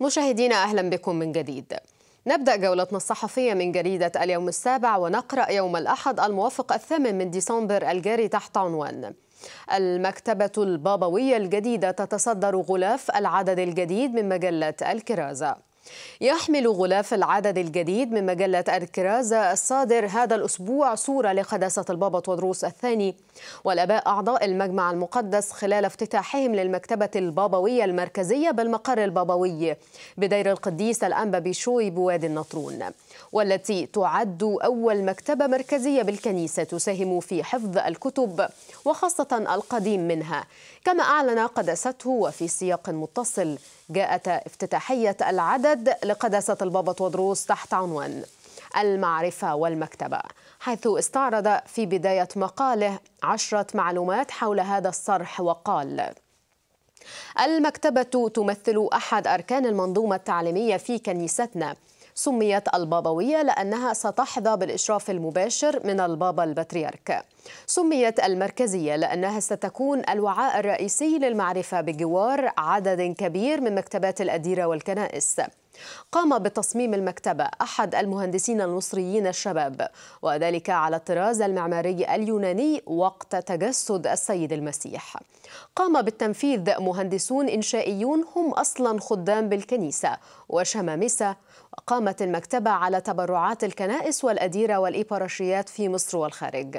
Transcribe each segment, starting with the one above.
مشاهدينا أهلا بكم من جديد نبدأ جولتنا الصحفية من جريدة اليوم السابع ونقرأ يوم الأحد الموافق الثامن من ديسمبر الجاري تحت عنوان المكتبة البابوية الجديدة تتصدر غلاف العدد الجديد من مجلة الكرازة يحمل غلاف العدد الجديد من مجلة الكرازة الصادر هذا الأسبوع صورة لقداسة البابا طودروس الثاني والأباء أعضاء المجمع المقدس خلال افتتاحهم للمكتبة البابوية المركزية بالمقر البابوي بدير القديس الأنبا بيشوي بوادي النطرون والتي تعد أول مكتبة مركزية بالكنيسة تساهم في حفظ الكتب وخاصة القديم منها كما أعلن قداسته وفي سياق متصل جاءت افتتاحية العدد ممتد لقداسة البابا طودروس تحت عنوان المعرفة والمكتبة حيث استعرض في بداية مقاله عشرة معلومات حول هذا الصرح وقال المكتبة تمثل أحد أركان المنظومة التعليمية في كنيستنا سميت البابوية لأنها ستحظى بالإشراف المباشر من البابا البطريرك سميت المركزية لأنها ستكون الوعاء الرئيسي للمعرفة بجوار عدد كبير من مكتبات الأديرة والكنائس قام بتصميم المكتبة أحد المهندسين المصريين الشباب وذلك على الطراز المعماري اليوناني وقت تجسد السيد المسيح قام بالتنفيذ مهندسون إنشائيون هم أصلا خدام بالكنيسة وشمامسة وقامت المكتبة على تبرعات الكنائس والأديرة والإبراشيات في مصر والخارج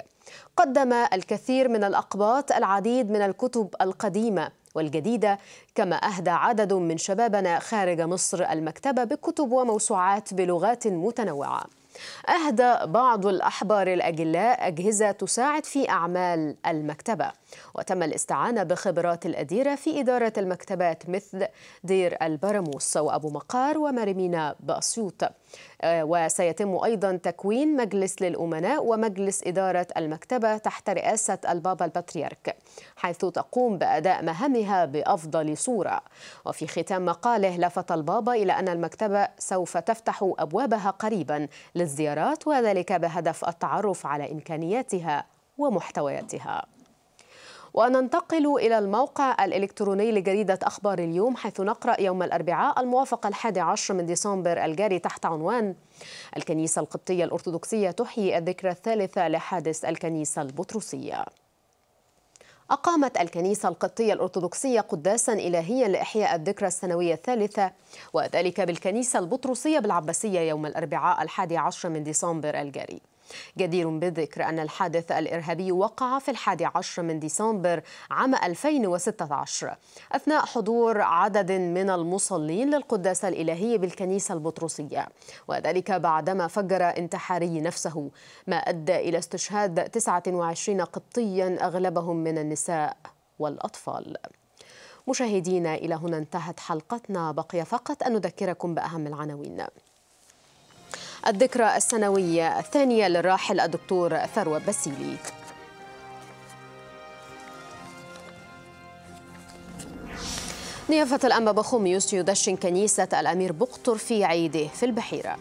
قدم الكثير من الأقباط العديد من الكتب القديمة والجديدة كما أهدى عدد من شبابنا خارج مصر المكتبة بكتب وموسوعات بلغات متنوعة أهدى بعض الأحبار الأجلاء أجهزة تساعد في أعمال المكتبة وتم الاستعانة بخبرات الأديرة في إدارة المكتبات مثل دير البراموس وأبو مقار ومارمينا بأسيوط آه، وسيتم أيضا تكوين مجلس للأمناء ومجلس إدارة المكتبة تحت رئاسة البابا البطريرك حيث تقوم بأداء مهامها بأفضل صورة وفي ختام مقاله لفت البابا إلى أن المكتبة سوف تفتح أبوابها قريبا لد الزيارات وذلك بهدف التعرف على إمكانياتها ومحتوياتها وننتقل إلى الموقع الإلكتروني لجريدة أخبار اليوم حيث نقرأ يوم الأربعاء الموافق الحادي عشر من ديسمبر الجاري تحت عنوان الكنيسة القبطية الأرثوذكسية تحيي الذكرى الثالثة لحادث الكنيسة البطرسية أقامت الكنيسة القبطية الأرثوذكسية قداسا إلهيا لإحياء الذكرى السنوية الثالثة وذلك بالكنيسة البطرسية بالعباسية يوم الأربعاء الحادي عشر من ديسمبر الجاري جدير بالذكر أن الحادث الإرهابي وقع في الحادي عشر من ديسمبر عام 2016 أثناء حضور عدد من المصلين للقداس الإلهي بالكنيسة البطرسية وذلك بعدما فجر انتحاري نفسه ما أدى إلى استشهاد 29 قبطيا أغلبهم من النساء والأطفال مشاهدينا إلى هنا انتهت حلقتنا بقي فقط أن نذكركم بأهم العناوين الذكرى السنوية الثانية للراحل الدكتور ثروة بسيلي نيافة الأنبا بخوميوس يدشن كنيسة الأمير بقطر في عيده في البحيرة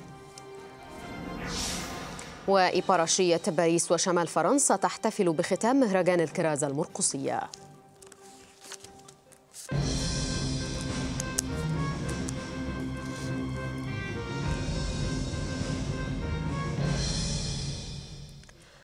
وإبراشية باريس وشمال فرنسا تحتفل بختام مهرجان الكرازة المرقصية